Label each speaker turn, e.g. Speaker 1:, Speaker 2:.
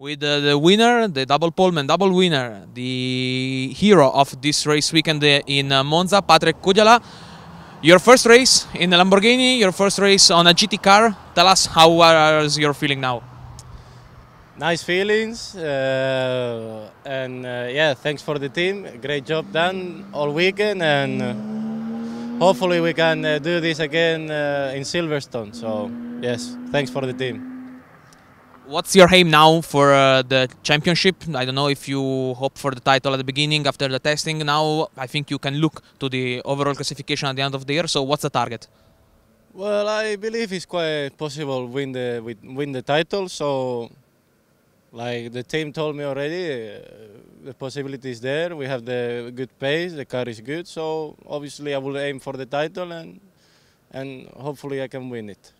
Speaker 1: with uh, the winner, the double poleman, double winner, the hero of this race weekend uh, in uh, Monza, Patrick Kudjala. Your first race in a Lamborghini, your first race on a GT car. Tell us how are your feeling now?
Speaker 2: Nice feelings, uh, and uh, yeah, thanks for the team. Great job done all weekend, and uh, hopefully we can do this again
Speaker 1: in Silverstone. So yes, thanks for the team. What's your aim now for uh, the championship? I don't know if you hope for the title at the beginning after the testing. Now I think you can look to the overall classification at the end of the year. So what's the target?
Speaker 2: Well, I believe it's quite possible win the win the title. So, like the team told me already, uh, the possibility is there. We have the good pace, the car is good. So obviously, I will aim for the title and and hopefully I can win it.